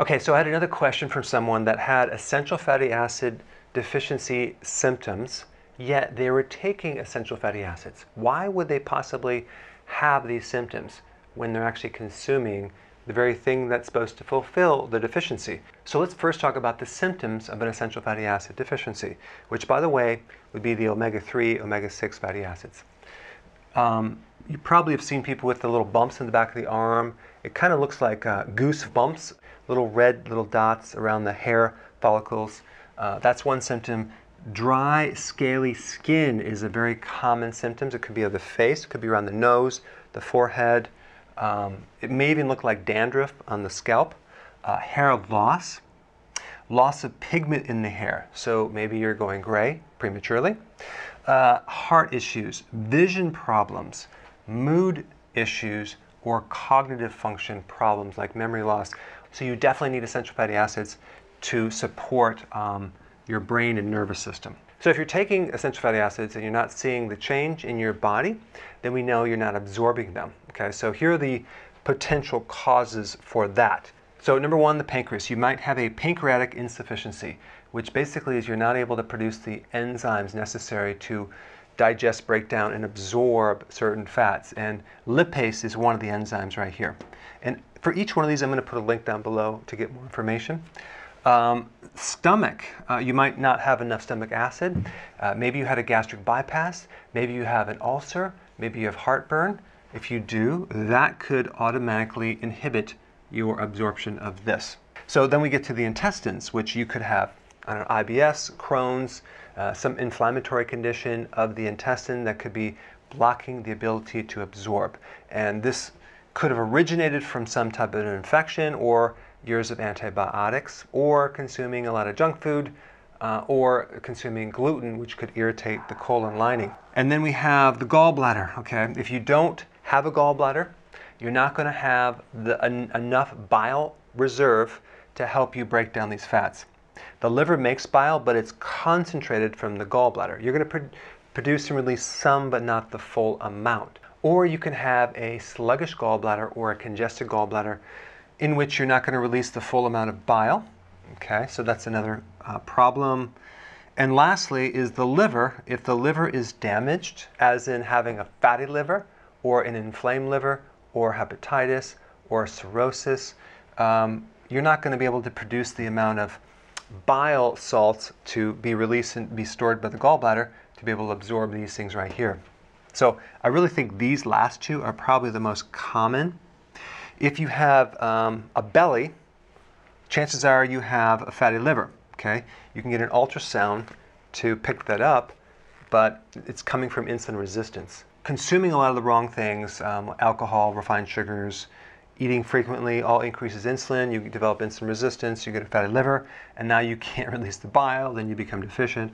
Okay, so I had another question from someone that had essential fatty acid deficiency symptoms, yet they were taking essential fatty acids. Why would they possibly have these symptoms when they're actually consuming the very thing that's supposed to fulfill the deficiency? So let's first talk about the symptoms of an essential fatty acid deficiency, which by the way would be the omega-3, omega-6 fatty acids. Um, you probably have seen people with the little bumps in the back of the arm. It kind of looks like uh, goose bumps, little red little dots around the hair follicles. Uh, that's one symptom. Dry, scaly skin is a very common symptom. It could be of the face, it could be around the nose, the forehead. Um, it may even look like dandruff on the scalp. Uh, hair loss, loss of pigment in the hair. So maybe you're going gray prematurely uh, heart issues, vision problems, mood issues, or cognitive function problems like memory loss. So you definitely need essential fatty acids to support um, your brain and nervous system. So if you're taking essential fatty acids and you're not seeing the change in your body, then we know you're not absorbing them. Okay, so here are the potential causes for that. So number one, the pancreas. You might have a pancreatic insufficiency which basically is you're not able to produce the enzymes necessary to digest, break down, and absorb certain fats. And lipase is one of the enzymes right here. And for each one of these, I'm going to put a link down below to get more information. Um, stomach, uh, you might not have enough stomach acid. Uh, maybe you had a gastric bypass. Maybe you have an ulcer. Maybe you have heartburn. If you do, that could automatically inhibit your absorption of this. So then we get to the intestines, which you could have know, IBS, Crohn's, uh, some inflammatory condition of the intestine that could be blocking the ability to absorb. And this could have originated from some type of an infection or years of antibiotics or consuming a lot of junk food uh, or consuming gluten, which could irritate the colon lining. And then we have the gallbladder, okay? If you don't have a gallbladder, you're not going to have the, en enough bile reserve to help you break down these fats. The liver makes bile, but it's concentrated from the gallbladder. You're going to produce and release some, but not the full amount. Or you can have a sluggish gallbladder or a congested gallbladder in which you're not going to release the full amount of bile. Okay, so that's another uh, problem. And lastly, is the liver. If the liver is damaged, as in having a fatty liver, or an inflamed liver, or hepatitis, or cirrhosis, um, you're not going to be able to produce the amount of bile salts to be released and be stored by the gallbladder to be able to absorb these things right here. So I really think these last two are probably the most common. If you have um, a belly, chances are you have a fatty liver. Okay, you can get an ultrasound to pick that up, but it's coming from insulin resistance. Consuming a lot of the wrong things, um, alcohol, refined sugars, eating frequently all increases insulin, you develop insulin resistance, you get a fatty liver, and now you can't release the bile, then you become deficient.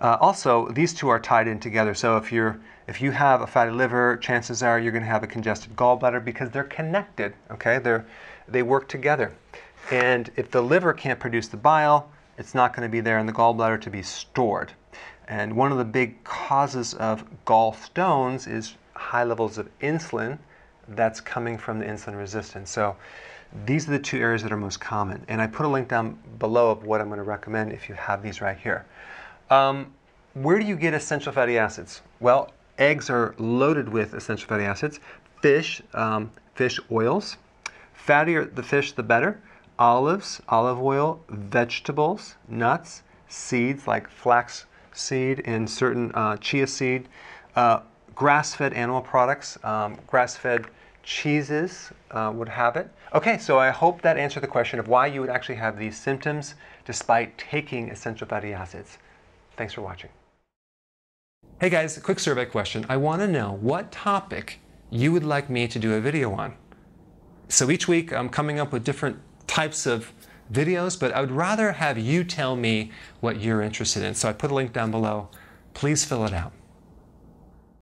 Uh, also, these two are tied in together. So if you're if you have a fatty liver, chances are you're going to have a congested gallbladder because they're connected, okay? They're they work together. And if the liver can't produce the bile, it's not going to be there in the gallbladder to be stored. And one of the big causes of gallstones is high levels of insulin that's coming from the insulin resistance. So these are the two areas that are most common. And I put a link down below of what I'm going to recommend if you have these right here. Um, where do you get essential fatty acids? Well, eggs are loaded with essential fatty acids. Fish, um, fish oils. Fattier the fish, the better. Olives, olive oil, vegetables, nuts, seeds like flax seed and certain uh, chia seed, uh, grass-fed animal products, um, grass-fed cheeses uh, would have it. Okay, so I hope that answered the question of why you would actually have these symptoms despite taking essential fatty acids. Thanks for watching. Hey guys, quick survey question. I want to know what topic you would like me to do a video on. So each week I'm coming up with different types of videos, but I would rather have you tell me what you're interested in. So I put a link down below. Please fill it out.